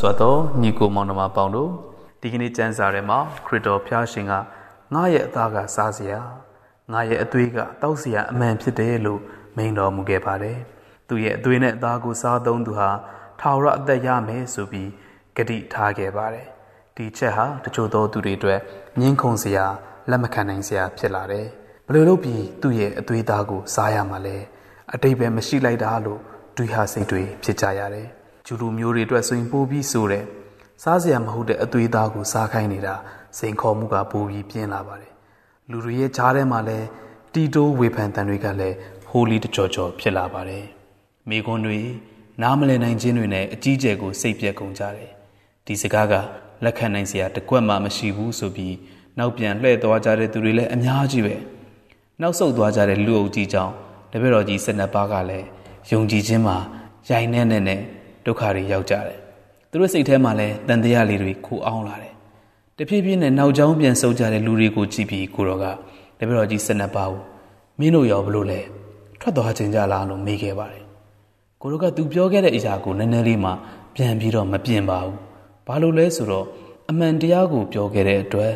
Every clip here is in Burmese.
ဆိုတော့ညီကိုမောင်နှမပေါင်းတို့ဒီကနေ့ကျမ်းစာထဲမှာ ခရစ်တော်ဖျားရှင်ကငါရဲ့အသားကစားစရာငါရဲ့အသွေးကတောက်စရာအမှန်ဖြစ်တယ်လို့မိန်တော်မူခဲ့ပါတယ်။သူ့ရဲ့အသွေးနဲ့အသားကိုစားသုံးသူဟာထာဝရအသက်ရမယ်ဆိုပြီးဂတိထားခဲ့ပါတယ်။ဒီချက်ဟာတချို့သောသူတွေအတွက်ငင်းခုန်စရာလက်မခံနိုင်စရာဖြစ်လာတယ်။ဘယ်လိုလုပ်ပြီးသူ့ရဲ့အသွေးသားကိုစားရမှာလဲ။အတိတ်ပဲမရှိလိုက်တာလို့တွေးဟာစိတ်တွေဖြစ်ကြရတယ်။ဂျူလူမျိုးတွေအတွက်ဆိုရင်ပိုပြီးဆိုတယ်စားစရာမဟုတ်တဲ့အသွေးသားကိုစားခိုင်းနေတာစိန်ခေါ်မှုကပိုပြီးပြင်းလာပါတယ်လူတွေရဲ့ကြားထဲမှာလည်းတီတိုးဝေဖန်တန်တွေကလည်းဟိုလီတကြောကြောဖြစ်လာပါတယ်မိကွန်းတွေနားမလည်နိုင်ခြင်းတွေနဲ့အကြီးအကျယ်ကိုစိတ်ပြက်ကုန်ကြတယ်ဒီစကားကလက်ခံနိုင်စရာတကွက်မှမရှိဘူးဆိုပြီးနောက်ပြန်လှည့်သွားကြတဲ့သူတွေလည်းအများကြီးပဲနောက်ဆုတ်သွားကြတဲ့လူအုပ်ကြီးကြောင့်တပည့်တော်ကြီး၁၂ပါးကလည်းယုံကြည်ခြင်းမှာယိုင်နဲ့နဲ့ဒုက္ခတွေရောက်ကြတယ်သူတို့စိတ်ထဲမှာလည်းတန်တရားလေးတွေခိုးအောင်လာတယ်တဖြည်းဖြည်းနဲ့နောက်ကျောင်းပြန်ဆုပ်ကြတဲ့လူတွေကိုကြည့်ပြီးကိုတော်ကတပည့်တော်ကြီးစနက်ပါဘူးမင်းတို့ရောဘလို့လဲထွက်သွားခြင်းကြလားလို့မေးခဲ့ပါတယ်ကိုတော်ကသူပြောခဲ့တဲ့အရာကိုနည်းနည်းလေးမှပြန်ပြီးတော့မပြင်ပါဘူးဘာလို့လဲဆိုတော့အမှန်တရားကိုပြောခဲ့တဲ့အတွက်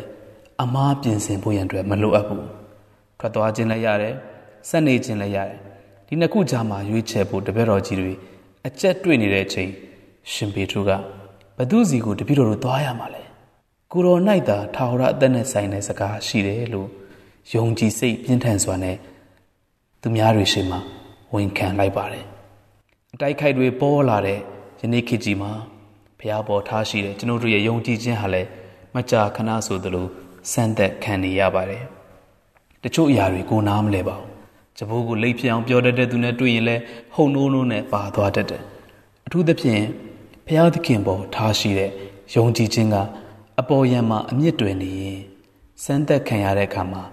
အမားပြင်ဆင်ဖို့ရန်အတွက်မလိုအပ်ဘူးထွက်သွားခြင်းလည်းရတယ်ဆက်နေခြင်းလည်းရတယ်ဒီနှစ်ခုကြားမှာရွေးချယ်ဖို့တပည့်တော်ကြီးတွေအကျက်တွေ့နေတဲ့အချိန်ရှင်ပေထုကဘသူစီကိုတပည့်တော်တို့သွားရမှာလဲကိုတော်၌သာထာဝရအသက်နဲ့ဆိုင်တဲ့စကားရှိတယ်လို့ယုံကြည်စိတ်ပြင်းထန်စွာနဲ့သူများတွေရှိမှဝန်ခံလိုက်ပါတယ်အတိုက်ခိုက်တွေပေါ်လာတဲ့ယနေ့ခေတ်ကြီးမှာဘုရားပေါ်ထားရှိတဲ့ကျွန်တော်တို့ရဲ့ယုံကြည်ခြင်းဟာလည်းမကြာခဏဆိုသလိုဆန့်သက်ခံနေရပါတယ်တချို့အရာတွေကိုနားမလဲပါဘူး။ဇဘိုးကိုလိတ်ဖြစ်အောင်ပြောတတ်တဲ့သူနဲ့တွေ့ရင်လည်းဟုန်နိုးနိုးနဲ့ပါသွားတတ်တယ်။အထူးသဖြင့်ဘုရားသခင်ပေါ်ထားရှိတဲ့ယုံကြည်ခြင်းကအပေါ်ယံမှာအမြင့်တွင်နေရင်စမ်းသက်ခံရတဲ့အခါမှာ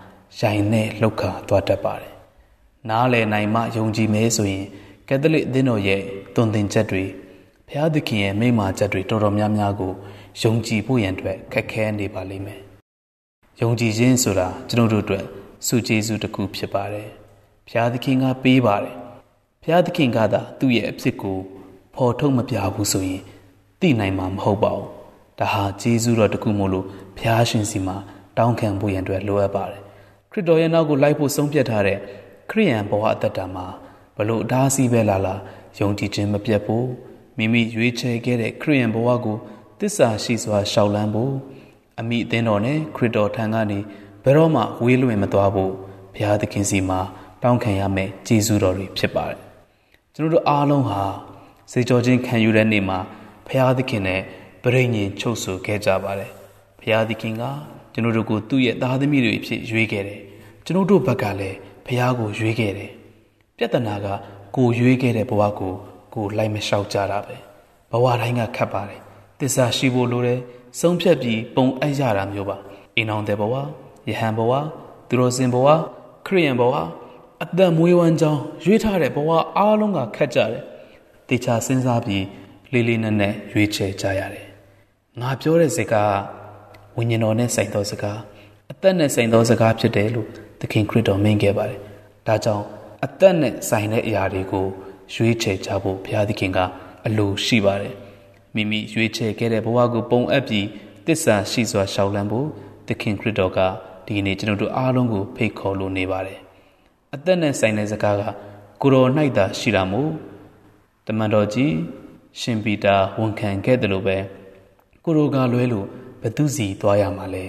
ရိုင်နဲ့လှုပ်ခါသွားတတ်ပါတယ်။နားလည်နိုင်မှယုံကြည်မဲဆိုရင်ကက်သလစ်အသင်းတော်ရဲ့တွင်တင်ချက်တွေဘုရားသခင်ရဲ့မိမာချက်တွေတော်တော်များများကိုယုံကြည်ဖို့ရန်အတွက်ခက်ခဲနေပါလိမ့်မယ်။ယုံကြည်ခြင်းဆိုတာကျွန်တော်တို့အတွက်စုကျေးဇူးတစ်ခုဖြစ်ပါတယ်။ဘုရားသခင်ကပေးပါတယ်ဘုရားသခင်ကသာ သူ့ရဲ့အဖြစ်ကိုဖော်ထုတ်မပြဘူးဆိုရင်သိနိုင်မှာမဟုတ်ပါဘူးဒါဟာဂျေဇုတော်တခုမို့လို့ဘုရားရှင်စီမှာတောင်းခံဖို့ရန်အတွက်လိုအပ်ပါတယ်ခရစ်တော်ရဲ့နောက်ကိုလိုက်ဖို့ဆုံးဖြတ်ထားတဲ့ခရိယန်ဘဝအတ္တမှာဘလို့အတားအဆီးပဲလာလာယုံကြည်ခြင်းမပြတ်ဖို့မိမိရွေးချယ်ခဲ့တဲ့ခရိယန်ဘဝကိုတစ္ဆာရှိစွာရှောက်လန်းဖို့အမိအသင်းတော်နဲ့ခရစ်တော်ထံကနေဘယ်တော့မှ ဝေးလွင်မသွားဖို့ဘုရားသခင်စီမှာတောင်းခံရမယ့်ကျေးဇူးတော်တွေဖြစ်ပါတယ်ကျွန်တော်တို့အားလုံးဟာစေကြောချင်းခံယူတဲ့နေ့မှာဘုရားသခင်နဲ့ပြိညင် ချုပ်ဆိုခဲ့ကြပါတယ်ဘုရားသခင်ကကျွန်တော်တို့ကိုသူ့ရဲ့သားသမီးတွေဖြစ်ရွေးခဲ့တယ်ကျွန်တော်တို့ဘက်ကလည်းဘုရားကိုရွေးခဲ့တယ်ပြဿနာကကိုရွေးခဲ့တဲ့ဘဝကိုကိုလိုက်မလျှောက်ကြတာပဲဘဝတိုင်းကခက်ပါတယ်တစ္ဆာရှိဖို့လိုတယ်ဆုံးဖြတ်ပြီးပုံအပ်ရတာမျိုးပါအိမ်အောင်တဲ့ဘဝယဟန်ဘဝသူတော်စင်ဘဝခရိယန်ဘဝအသက်မွေးဝမ်းကြောင်းရွေးထားတဲ့ဘဝအားလုံးကခက်ကြတယ်။တေချာစဉ်းစားပြီးလေးလေးနက်နက်ရွေးချယ်ကြရတယ်။ငါပြောတဲ့စကားဝိညာဉ်တော်နဲ့ဆိုင်သောစကားအသက်နဲ့ဆိုင်သောစကားဖြစ်တယ်လို့သခင်ခရစ်တော်မင်းခဲ့ပါတယ်။ဒါကြောင့်အသက်နဲ့ဆိုင်တဲ့အရာတွေကို ရွေးချယ်ကြဖို့ဘုရားသခင်က အလိုရှိပါတယ်။မိမိရွေးချယ်ခဲ့တဲ့ဘဝကိုပုံအပ်ပြီးတစ္ဆာရှိစွာရှောင်လန်းဖို့သခင်ခရစ်တော်ကဒီနေ့ကျွန်တော်တို့အားလုံးကိုဖိတ်ခေါ်လိုနေပါတယ်အသက်နဲ့ဆိုင်တဲ့စကားကကိုတော်၌သာရှိတာမို့တမန်တော်ကြီးရှင်ပီတာဝန်ခံခဲ့တယ်လို့ပဲကိုတော်ကလွဲလို့ဘသူစီသွားရမှာလဲ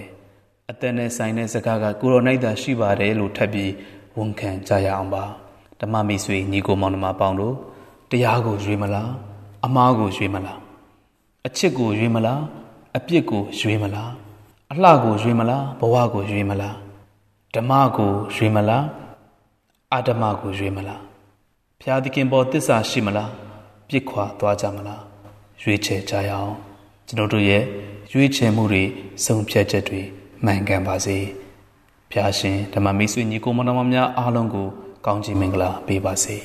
အသက်နဲ့ဆိုင်တဲ့စကားကကိုတော်၌သာရှိပါတယ်လို့ထပ်ပြီးဝန်ခံကြရအောင်ပါဓမ္မမိတ်ဆွေညီကိုမောင်နှမပေါင်းတို့တရားကိုရွေးမလားအမားကိုရွေးမလားအချစ်ကိုရွေးမလားအပြစ်ကိုရွေးမလားအလှကိုရွေးမလားဘဝကိုရွေးမလားဓမ္မကိုရွေးမလားအာဓမ္မကိုရွေးမလားဖျားသခင်ပေါ်တစ္ဆာရှိမလားပြစ်ခွာသွားကြမလားရွေးချယ်ကြရအောင်ကျွန်တော်တို့ရဲ့ရွေးချယ်မှုတွေဆုံးဖြတ်ချက်တွေမှန်ကန်ပါစေဖျားရှင်ဓမ္မမိတ်ဆွေညီကိုမောင်နှမများအားလုံးကိုကောင်းချီးမင်္ဂလာပေးပါစေ